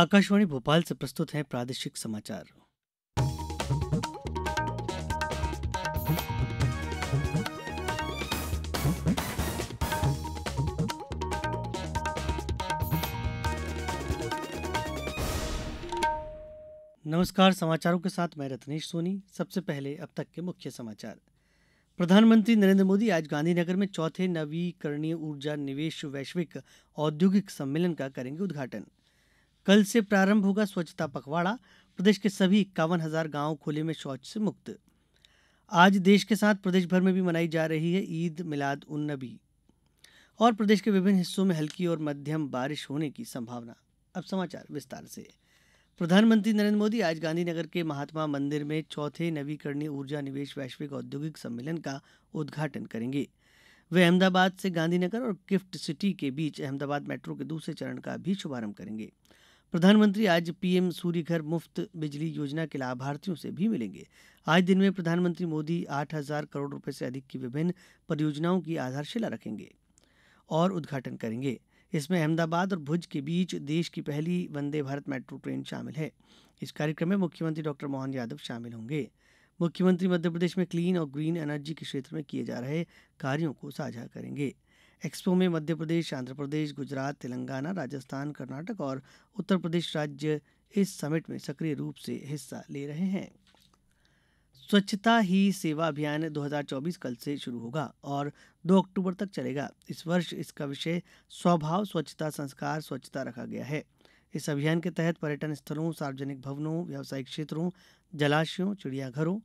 आकाशवाणी भोपाल से प्रस्तुत है प्रादेशिक समाचार नमस्कार समाचारों के साथ मैं रत्नेश सोनी सबसे पहले अब तक के मुख्य समाचार प्रधानमंत्री नरेंद्र मोदी आज गांधीनगर में चौथे नवीकरणीय ऊर्जा निवेश वैश्विक औद्योगिक सम्मेलन का करेंगे उद्घाटन कल से प्रारंभ होगा स्वच्छता पखवाड़ा प्रदेश के सभी इक्यावन हजार गांव खुले में शौच से मुक्त आज देश के साथ प्रदेश भर में भी मनाई जा रही है ईद मिलाद उन नबी और प्रदेश के विभिन्न हिस्सों में हल्की और मध्यम बारिश होने की संभावना अब समाचार विस्तार से प्रधानमंत्री नरेंद्र मोदी आज गांधीनगर के महात्मा मंदिर में चौथे नवीकरणीय ऊर्जा निवेश वैश्विक औद्योगिक सम्मेलन का उद्घाटन करेंगे वे अहमदाबाद से गांधीनगर और गिफ्ट सिटी के बीच अहमदाबाद मेट्रो के दूसरे चरण का भी शुभारंभ करेंगे प्रधानमंत्री आज पीएम सूर्य घर मुफ्त बिजली योजना के लाभार्थियों से भी मिलेंगे आज दिन में प्रधानमंत्री मोदी आठ हजार करोड़ रुपए से अधिक की विभिन्न परियोजनाओं की आधारशिला रखेंगे और उद्घाटन करेंगे इसमें अहमदाबाद और भुज के बीच देश की पहली वंदे भारत मेट्रो ट्रेन शामिल है इस कार्यक्रम में मुख्यमंत्री डॉक्टर मोहन यादव शामिल होंगे मुख्यमंत्री मध्यप्रदेश में क्लीन और ग्रीन एनर्जी के क्षेत्र में किए जा रहे कार्यों को साझा करेंगे एक्सपो में मध्य प्रदेश आंध्र प्रदेश गुजरात तेलंगाना राजस्थान कर्नाटक और उत्तर प्रदेश राज्य इस समिट में सक्रिय रूप से हिस्सा ले रहे हैं स्वच्छता ही सेवा अभियान 2024 कल से शुरू होगा और 2 अक्टूबर तक चलेगा इस वर्ष इसका विषय स्वभाव स्वच्छता संस्कार स्वच्छता रखा गया है इस अभियान के तहत पर्यटन स्थलों सार्वजनिक भवनों व्यावसायिक क्षेत्रों जलाशयों चिड़ियाघरों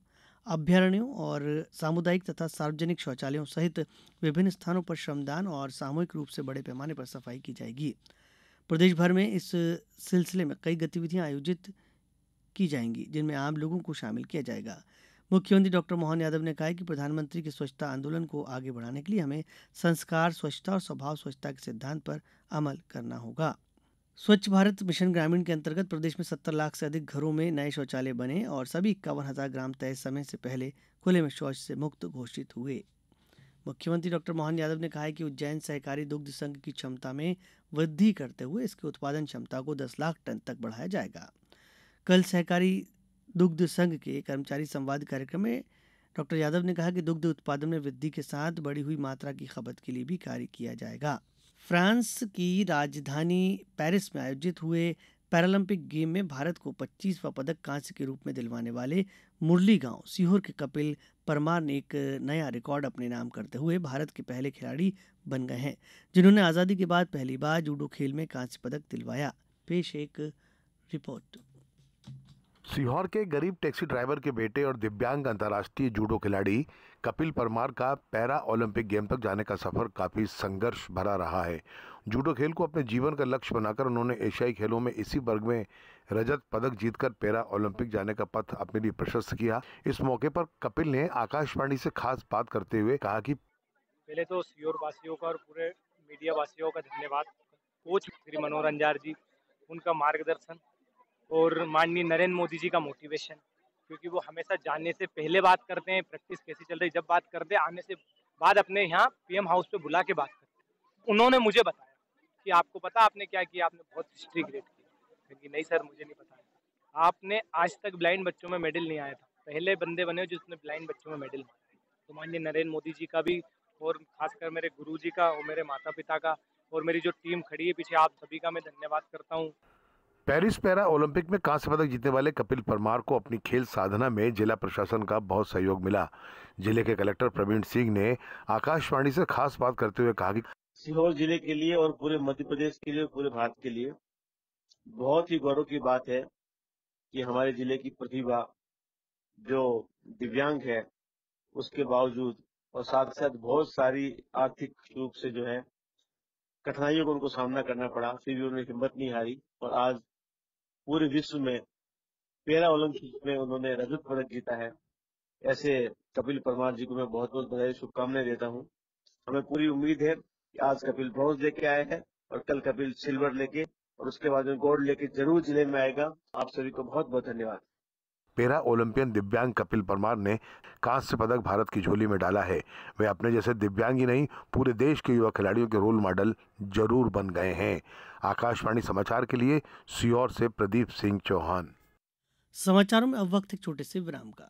अभ्यारण्यों और सामुदायिक तथा सार्वजनिक शौचालयों सहित विभिन्न स्थानों पर श्रमदान और सामूहिक रूप से बड़े पैमाने पर सफाई की जाएगी प्रदेश भर में इस सिलसिले में कई गतिविधियां आयोजित की जाएंगी जिनमें आम लोगों को शामिल किया जाएगा मुख्यमंत्री डॉक्टर मोहन यादव ने कहा कि प्रधानमंत्री के स्वच्छता आंदोलन को आगे बढ़ाने के लिए हमें संस्कार स्वच्छता और स्वभाव स्वच्छता के सिद्धांत पर अमल करना होगा स्वच्छ भारत मिशन ग्रामीण के अंतर्गत प्रदेश में सत्तर लाख से अधिक घरों में नए शौचालय बने और सभी इक्यावन हजार ग्राम तय समय से पहले खुले में शौच से मुक्त घोषित हुए मुख्यमंत्री डॉक्टर मोहन यादव ने कहा है कि उज्जैन सहकारी दुग्ध संघ की क्षमता में वृद्धि करते हुए इसकी उत्पादन क्षमता को दस लाख टन तक बढ़ाया जाएगा कल सहकारी दुग्ध संघ के कर्मचारी संवाद कार्यक्रम में डॉक्टर यादव ने कहा कि दुग्ध उत्पादन में वृद्धि के साथ बढ़ी हुई मात्रा की खपत के लिए भी कार्य किया जाएगा फ्रांस की राजधानी पेरिस में आयोजित हुए पैरालंपिक गेम में भारत को 25वां पदक कांस्य के रूप में दिलवाने वाले मुरली गांव सीहोर के कपिल परमार ने एक नया रिकॉर्ड अपने नाम करते हुए भारत के पहले खिलाड़ी बन गए हैं जिन्होंने आज़ादी के बाद पहली बार जूडो खेल में कांस्य पदक दिलवाया पेश एक रिपोर्ट सीहोर के गरीब टैक्सी ड्राइवर के बेटे और दिव्यांग अंतर्राष्ट्रीय जूडो खिलाड़ी कपिल परमार का पैरा ओलंपिक गेम तक जाने का सफर काफ़ी संघर्ष भरा रहा है जूडो खेल को अपने जीवन का लक्ष्य बनाकर उन्होंने एशियाई खेलों में इसी वर्ग में रजत पदक जीतकर पैरा ओलंपिक जाने का पथ अपने लिए प्रशस्त किया इस मौके पर कपिल ने आकाशवाणी से खास बात करते हुए कहा कि पहले तो सीहोर वासियों का और पूरे मीडिया वासियों का धन्यवाद कोच श्री मनोरंजार जी उनका मार्गदर्शन और माननीय नरेंद्र मोदी जी का मोटिवेशन क्योंकि वो हमेशा जानने से पहले बात करते हैं प्रैक्टिस कैसी चल रही जब बात करते आने से बाद अपने यहाँ पीएम हाउस पे बुला के बात करते उन्होंने मुझे बताया कि आपको पता आपने क्या किया आपने बहुत हिस्ट्री क्रिएट की क्योंकि नहीं सर मुझे नहीं पता आपने आज तक ब्लाइंड बच्चों में मेडल नहीं आया था पहले बंदे बने जिसने ब्लाइंड बच्चों में मेडल तो माननीय नरेंद्र मोदी जी का भी और खासकर मेरे गुरु जी का और मेरे माता पिता का और मेरी जो टीम खड़ी है पीछे आप सभी का मैं धन्यवाद करता हूँ पेरिस पैरा ओलंपिक में कांस्य पदक जीतने वाले कपिल परमार को अपनी खेल साधना में जिला प्रशासन का बहुत सहयोग मिला जिले के कलेक्टर प्रवीण सिंह ने आकाशवाणी से खास बात करते हुए कहा कि सीहोर जिले के लिए और पूरे मध्य प्रदेश के लिए पूरे भारत के लिए बहुत ही गौरव की बात है कि हमारे जिले की प्रतिभा जो दिव्यांग है उसके बावजूद और साथ साथ बहुत सारी आर्थिक रूप से जो है कठिनाइयों को उनको सामना करना पड़ा फिर भी उन्होंने हिम्मत नहीं हारी और आज पूरे विश्व में पेरा ओलंपिक में उन्होंने रजत पदक जीता है ऐसे कपिल परमार जी को मैं बहुत बहुत बधाई शुभकामनाएं देता हूँ हमें पूरी उम्मीद है कि आज कपिल ब्रॉन्ज लेके आए हैं और कल कपिल सिल्वर लेके और उसके बाद में गोल्ड लेके जरूर जिले में आएगा आप सभी को बहुत बहुत धन्यवाद पैरा ओलंपियन दिव्यांग कपिल परमार ने कांस्य पदक भारत की झोली में डाला है वे अपने जैसे दिव्यांग ही नहीं पूरे देश के युवा खिलाड़ियों के रोल मॉडल जरूर बन गए हैं आकाशवाणी समाचार के लिए सीओर से प्रदीप सिंह चौहान समाचारों में अब वक्त एक छोटे से विराम का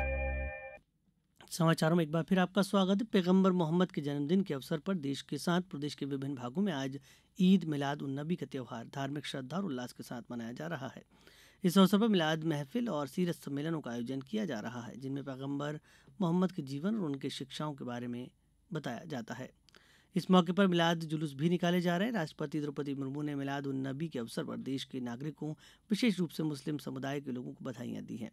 समाचारों में एक बार फिर आपका स्वागत है पैगम्बर मोहम्मद के जन्मदिन के अवसर पर देश के साथ प्रदेश के विभिन्न भागों में आज ईद मिलाद उन नबी का त्यौहार धार्मिक श्रद्धा और उल्लास के साथ मनाया जा रहा है इस अवसर पर मिलाद महफिल और सीरत सम्मेलनों का आयोजन किया जा रहा है जिनमें पैगम्बर मोहम्मद के जीवन और उनके शिक्षाओं के बारे में बताया जाता है इस मौके पर मिलाद जुलूस भी निकाले जा रहे हैं राष्ट्रपति द्रौपदी मुर्मू ने मिलाद उन नबी के अवसर पर देश के नागरिकों विशेष रूप से मुस्लिम समुदाय के लोगों को बधाइयाँ दी हैं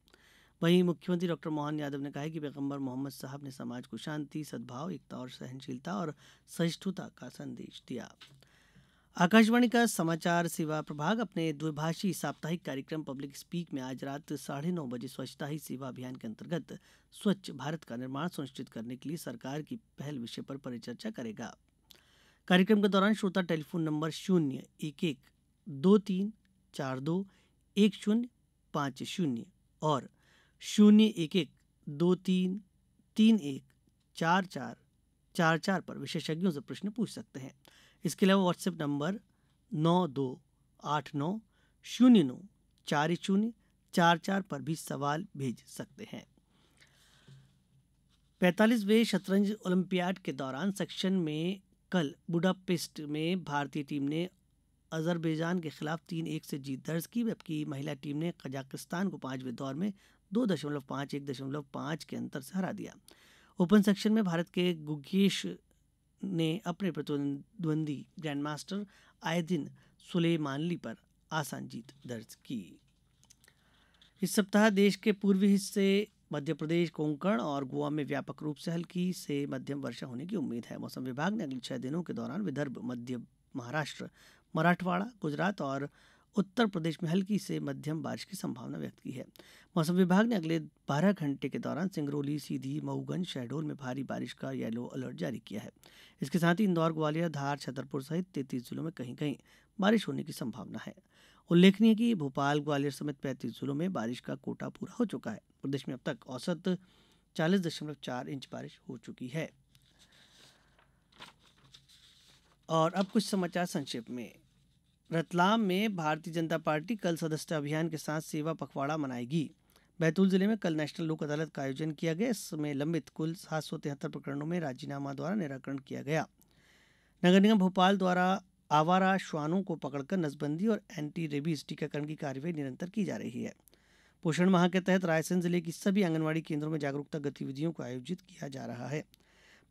वहीं मुख्यमंत्री डॉक्टर मोहन यादव ने कहा है कि पैगम्बर मोहम्मद साहब ने समाज को शांति सद्भाव एकता और सहनशीलता और सहिष्णुता का संदेश दिया आकाशवाणी का समाचार सेवा प्रभाग अपने द्विभाषी साप्ताहिक कार्यक्रम पब्लिक स्पीक में आज रात साढ़े नौ बजे स्वच्छता ही सेवा अभियान के अंतर्गत स्वच्छ भारत का निर्माण सुनिश्चित करने के लिए सरकार की पहल विषय पर परिचर्चा करेगा कार्यक्रम के दौरान श्रोता टेलीफोन नंबर शून्य एक एक दो तीन चार दो एक शून्य पाँच शून्य और शून्य एक एक दो तीन तीन एक चार चार चार चार पर विशेषज्ञों से प्रश्न पूछ सकते हैं इसके अलावा व्हाट्सएप नंबर नौ दो आठ नौ शून्य नौ चार शून्य चार चार पर भी सवाल भेज सकते हैं पैंतालीसवें शतरंज ओलंपियाड के दौरान सेक्शन में कल बुडापेस्ट में भारतीय टीम ने अजरबैजान के खिलाफ तीन एक से जीत दर्ज की जबकि महिला टीम ने कजाकिस्तान को पांचवें दौर में दो दशमलव पांच एक दशमलव पांच के अंतर से हरा दिया ओपन सेक्शन में भारत के गुगेश ने अपने प्रतिद्वंदी ग्रैंडमास्टर आयदिन सुलेमानली पर आसान जीत दर्ज की इस सप्ताह देश के पूर्वी हिस्से मध्य प्रदेश कोंकण और गोवा में व्यापक रूप से हल्की से मध्यम वर्षा होने की उम्मीद है मौसम विभाग ने अगले छह दिनों के दौरान विदर्भ मध्य महाराष्ट्र मराठवाड़ा गुजरात और उत्तर प्रदेश में हल्की से मध्यम बारिश की संभावना व्यक्त की है मौसम विभाग ने अगले 12 घंटे के दौरान सिंगरौली सीधी मऊगंज शहडोल में भारी बारिश का येलो अलर्ट जारी किया है इसके साथ ही इंदौर ग्वालियर धार छतरपुर सहित तैतीस जिलों में कहीं कहीं बारिश होने की संभावना है उल्लेखनीय कि भोपाल ग्वालियर समेत पैंतीस जिलों में बारिश का कोटा पूरा हो चुका है प्रदेश में अब तक औसत चालीस दशमलव चार इंच बारिश हो चुकी है और अब कुछ समाचार संक्षेप में रतलाम में भारतीय जनता पार्टी कल सदस्यता अभियान के साथ सेवा पखवाड़ा मनाएगी बैतूल जिले में कल नेशनल लोक अदालत का आयोजन किया गया इसमें लंबित कुल सात सौ तिहत्तर प्रकरणों में राजीनामा द्वारा निराकरण किया गया नगर निगम भोपाल द्वारा आवारा श्वानों को पकड़कर नसबंदी और एंटी रेबीज टीकाकरण की कार्यवाही निरंतर की जा रही है पोषण माह के तहत रायसेन जिले की सभी आंगनबाड़ी केंद्रों में जागरूकता गतिविधियों को आयोजित किया जा रहा है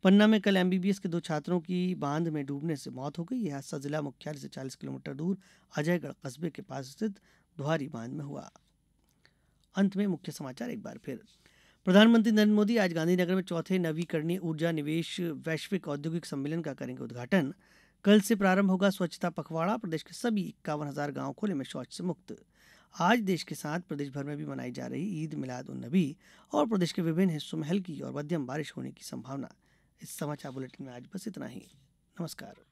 पन्ना में कल एमबीबीएस के दो छात्रों की बांध में डूबने से मौत हो गई यह हादसा जिला मुख्यालय से 40 किलोमीटर दूर अजयगढ़ कस्बे के पास स्थित धुआरी बांध में हुआ अंत में मुख्य समाचार एक बार फिर प्रधानमंत्री नरेंद्र मोदी आज गांधीनगर में चौथे नवीकरणीय ऊर्जा निवेश वैश्विक औद्योगिक सम्मेलन का करेंगे उद्घाटन कल से प्रारंभ होगा स्वच्छता पखवाड़ा प्रदेश के सभी इक्यावन हजार गांव खुले में शौच से मुक्त आज देश के साथ प्रदेश भर में भी मनाई जा रही ईद मिलाद उन नबी और प्रदेश के विभिन्न हिस्सों में हल्की और मध्यम बारिश होने की संभावना इस समाचार बुलेटिन में आज बस इतना ही नमस्कार